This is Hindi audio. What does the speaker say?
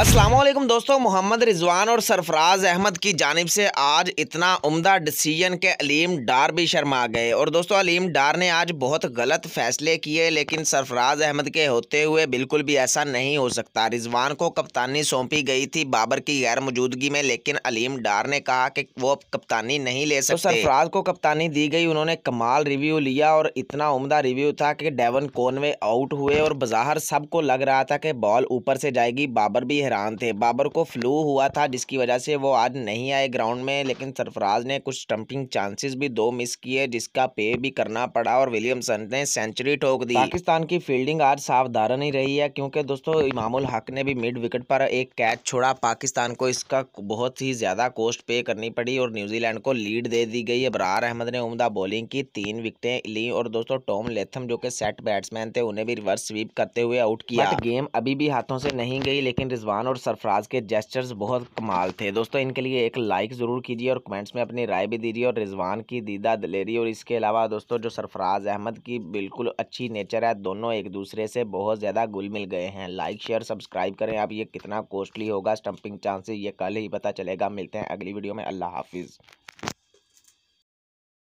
असलम दोस्तों मोहम्मद रिजवान और सरफराज अहमद की जानब से आज इतना उम्दा डिसीजन के अलीम डार भी शर्मा गए और दोस्तों अलीम डार ने आज बहुत गलत फैसले किए लेकिन सरफराज अहमद के होते हुए बिल्कुल भी ऐसा नहीं हो सकता रिजवान को कप्तानी सौंपी गई थी बाबर की गैर मौजूदगी में लेकिन अलीम डार ने कहा कि वो कप्तानी नहीं ले सकते तो सरफराज को कप्तानी दी गई उन्होंने कमाल रिव्यू लिया और इतना उमदा रिव्यू था कि डेवन कोनवे आउट हुए और बाहर सबको लग रहा था कि बॉल ऊपर से जाएगी बाबर भी हैरान थे बाबर को फ्लू हुआ था जिसकी वजह से वो आज नहीं आए ग्राउंड में लेकिन सरफराज ने कुछ स्टंपिंग चांसेस भी दो मिस किए जिसका पे भी करना पड़ा और विलियमसन ने सेंचुरी ठोक दी पाकिस्तान की फील्डिंग आज सावधारण ही रही है क्योंकि दोस्तों इमामुल हक ने भी मिड विकेट पर एक कैच छोड़ा पाकिस्तान को इसका बहुत ही ज़्यादा कोस्ट पे करनी पड़ी और न्यूजीलैंड को लीड दे दी गई अबरार अहमद ने उमदा बॉलिंग की तीन विकटें ली और दोस्तों टॉम लेथम जो कि सेट बैट्समैन थे उन्हें भी रिवर्स स्वीप करते हुए आउट किया गेम अभी भी हाथों से नहीं गई लेकिन रिजवान खान और सरफराज के जेस्टर्स बहुत कमाल थे दोस्तों इनके लिए एक लाइक ज़रूर कीजिए और कमेंट्स में अपनी राय भी दीजिए और रिजवान की दीदा दलेरी और इसके अलावा दोस्तों जो सरफराज अहमद की बिल्कुल अच्छी नेचर है दोनों एक दूसरे से बहुत ज़्यादा गुल मिल गए हैं लाइक शेयर सब्सक्राइब करें आप ये कितना कॉस्टली होगा स्टम्पिंग चांसेस ये कल ही पता चलेगा मिलते हैं अगली वीडियो में अल्लाह हाफिज़